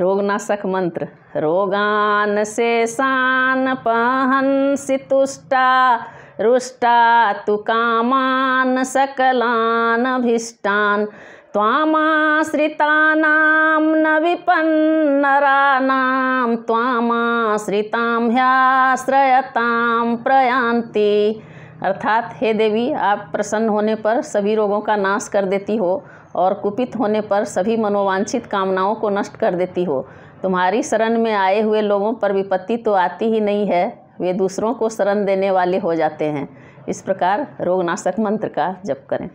रोगनाशक मंत्र रोगान से शान पहन सितुष्टा रुष्टा तु कामान सकलान भीष्टान नाम न विपन्नरा नाम त्वामाश्रितां ह्याश्रयतां प्रयान्ति अर्थात हे देवी आप प्रसन्न होने पर सभी रोगों का नाश कर देती हो और कुपित होने पर सभी मनोवांछित कामनाओं को नष्ट कर देती हो तुम्हारी शरण में आए हुए लोगों पर विपत्ति तो आती ही नहीं है वे दूसरों को शरण देने वाले हो जाते हैं इस प्रकार रोगनाशक मंत्र का जप करें